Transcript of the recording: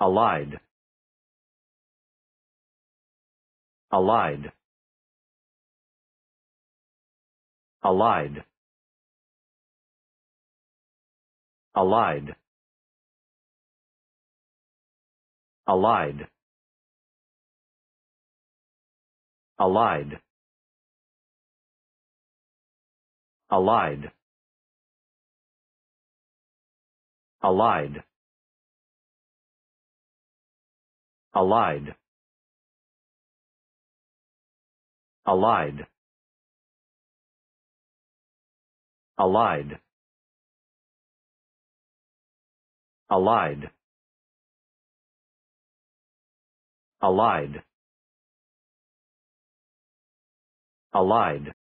allied allied allied allied allied allied allied allied allied allied allied allied allied allied